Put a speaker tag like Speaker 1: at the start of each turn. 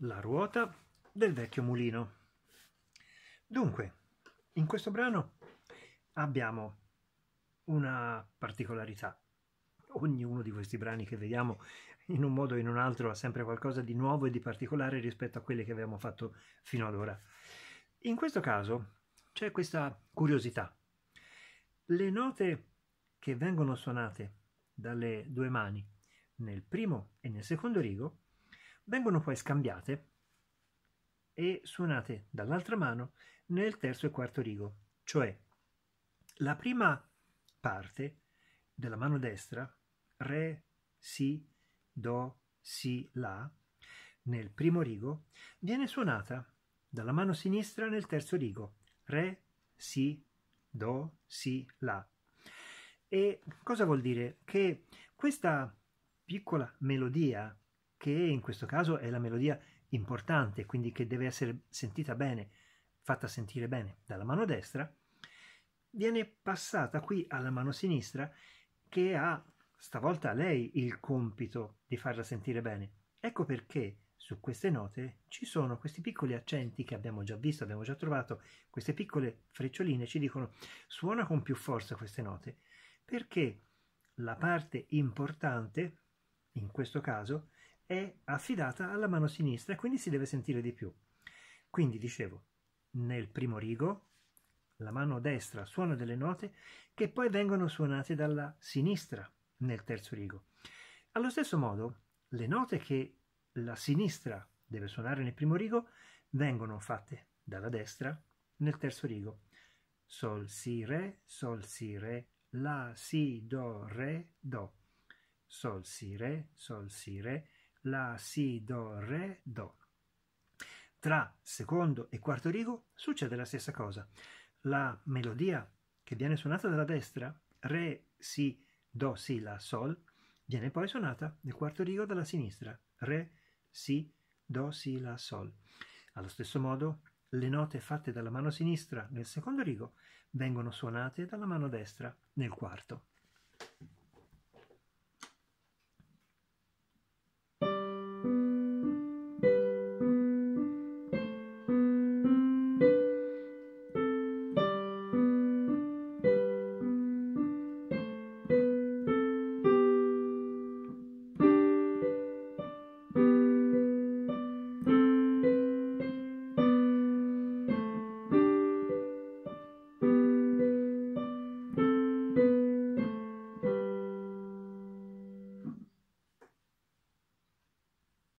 Speaker 1: La ruota del vecchio mulino. Dunque, in questo brano abbiamo una particolarità. Ognuno di questi brani che vediamo in un modo o in un altro ha sempre qualcosa di nuovo e di particolare rispetto a quelli che abbiamo fatto fino ad ora. In questo caso c'è questa curiosità. Le note che vengono suonate dalle due mani nel primo e nel secondo rigo vengono poi scambiate e suonate dall'altra mano nel terzo e quarto rigo, cioè la prima parte della mano destra, Re, Si, Do, Si, La, nel primo rigo, viene suonata dalla mano sinistra nel terzo rigo, Re, Si, Do, Si, La. E cosa vuol dire? Che questa piccola melodia che in questo caso è la melodia importante, quindi che deve essere sentita bene, fatta sentire bene dalla mano destra, viene passata qui alla mano sinistra che ha stavolta lei il compito di farla sentire bene. Ecco perché su queste note ci sono questi piccoli accenti che abbiamo già visto, abbiamo già trovato, queste piccole freccioline ci dicono suona con più forza queste note, perché la parte importante, in questo caso, è affidata alla mano sinistra e quindi si deve sentire di più. Quindi dicevo, nel primo rigo la mano destra suona delle note che poi vengono suonate dalla sinistra nel terzo rigo. Allo stesso modo, le note che la sinistra deve suonare nel primo rigo vengono fatte dalla destra nel terzo rigo. Sol, Si, Re, Sol, Si, Re, La, Si, Do, Re, Do. Sol, Si, Re, Sol, Si, Re, la, Si, Do, Re, Do. Tra secondo e quarto rigo succede la stessa cosa. La melodia che viene suonata dalla destra, Re, Si, Do, Si, La, Sol, viene poi suonata nel quarto rigo dalla sinistra, Re, Si, Do, Si, La, Sol. Allo stesso modo, le note fatte dalla mano sinistra nel secondo rigo vengono suonate dalla mano destra nel quarto.